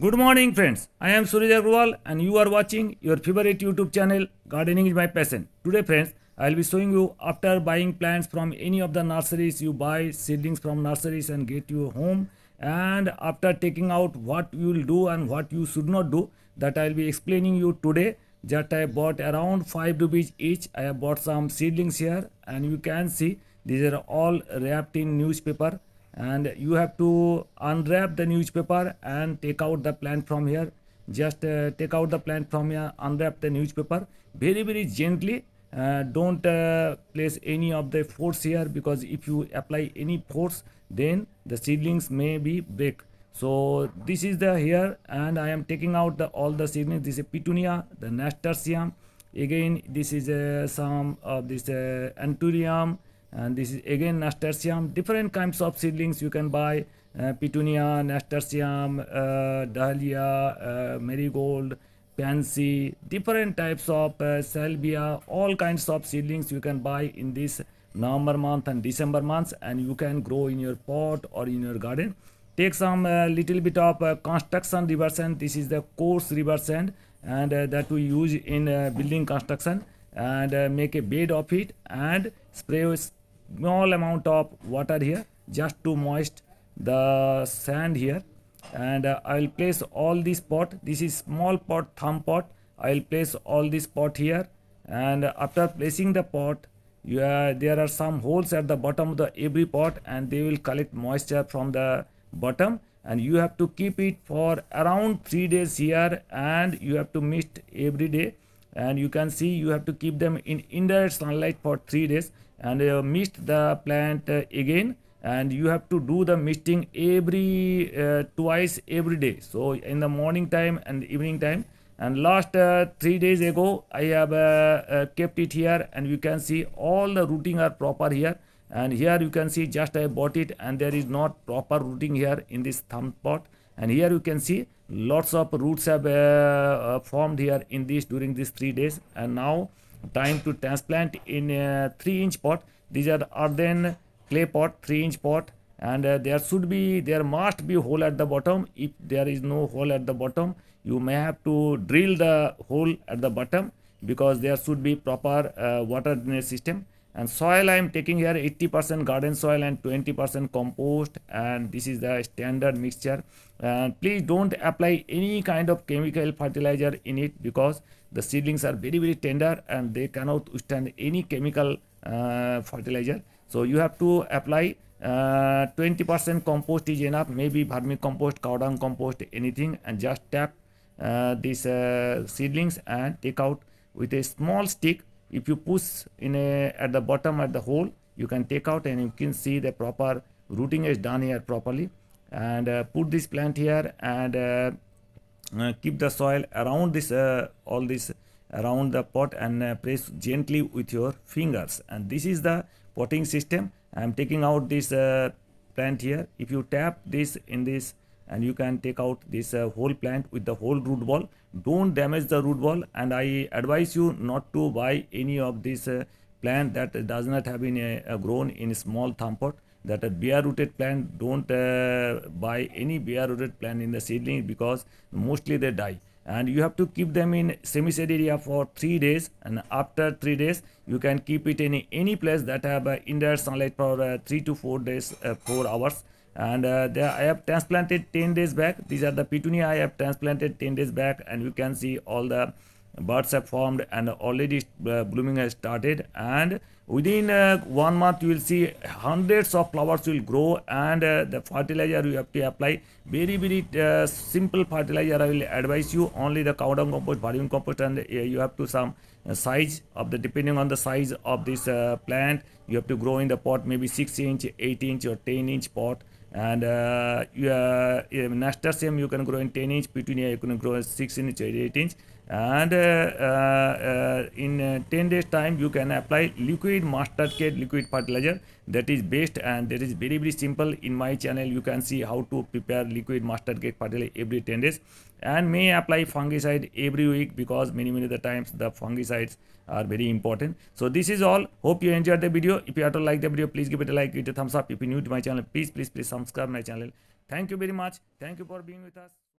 Good morning friends, I am Suraj Agrawal and you are watching your favorite YouTube channel Gardening is my passion. Today friends, I will be showing you after buying plants from any of the nurseries, you buy seedlings from nurseries and get your home and after taking out what you will do and what you should not do that I will be explaining you today that I bought around 5 rupees each. I have bought some seedlings here and you can see these are all wrapped in newspaper and you have to unwrap the newspaper and take out the plant from here just uh, take out the plant from here unwrap the newspaper very very gently uh, don't uh, place any of the force here because if you apply any force then the seedlings may be break so this is the here and i am taking out the all the seedlings this is petunia the nasturtium again this is uh, some of this uh, anturium and this is again nasturtium different kinds of seedlings you can buy uh, petunia nasturtium uh, dahlia uh, marigold pansy different types of uh, salvia all kinds of seedlings you can buy in this november month and december months and you can grow in your pot or in your garden take some uh, little bit of uh, construction river sand this is the coarse river sand and that we use in building construction and make a bed of it and spray small amount of water here just to moist the sand here and uh, I will place all this pot this is small pot thumb pot I will place all this pot here and uh, after placing the pot are, uh, there are some holes at the bottom of the every pot and they will collect moisture from the bottom and you have to keep it for around three days here and you have to mist every day and you can see you have to keep them in indirect sunlight for three days and uh, mist the plant uh, again and you have to do the misting every uh, twice every day so in the morning time and evening time and last uh, three days ago i have uh, uh, kept it here and you can see all the rooting are proper here and here you can see just i bought it and there is not proper rooting here in this thumb pot and here you can see lots of roots have uh, uh, formed here in this during these three days and now time to transplant in a three inch pot these are earthen clay pot three inch pot and uh, there should be there must be hole at the bottom if there is no hole at the bottom you may have to drill the hole at the bottom because there should be proper uh, water drainage system and soil i am taking here 80% garden soil and 20% compost and this is the standard mixture and please don't apply any kind of chemical fertilizer in it because the seedlings are very very tender and they cannot withstand any chemical uh, fertilizer so you have to apply 20% uh, compost is enough maybe vermicompost cow dung compost anything and just tap uh, these uh, seedlings and take out with a small stick if you push in a at the bottom at the hole you can take out and you can see the proper rooting is done here properly and uh, put this plant here and uh, uh, keep the soil around this uh, all this around the pot and uh, press gently with your fingers and this is the potting system i'm taking out this uh, plant here if you tap this in this and you can take out this uh, whole plant with the whole root ball don't damage the root ball and i advise you not to buy any of this uh, plant that does not have been uh, grown in small thumb pot that a uh, bare rooted plant don't uh, buy any bare rooted plant in the seedling because mostly they die and you have to keep them in semi-shed area for three days and after three days you can keep it in any place that have uh, indirect sunlight for uh, three to four days uh, four hours and uh, I have transplanted 10 days back these are the petunia I have transplanted 10 days back and you can see all the buds have formed and already uh, blooming has started and within uh, one month you will see hundreds of flowers will grow and uh, the fertilizer you have to apply very very uh, simple fertilizer I will advise you only the cow dung compost vermiculite compost and uh, you have to some uh, size of the depending on the size of this plant you have to grow in the pot maybe 6 inch 8 inch or 10 inch pot and uh, you, uh, nasturtium you can grow in 10 inch petunia you can grow 6 inch or 8 inch and uh, uh, uh, in 10 days time you can apply liquid mustard cake liquid fertilizer that is best and that is very very simple in my channel you can see how to prepare liquid mustard cake fertilizer every 10 days and may apply fungicide every week because many many the times the fungicides are very important so this is all hope you enjoyed the video if you have to like the video please give it a like give it a thumbs up if you're new to my channel please please please subscribe my channel thank you very much thank you for being with us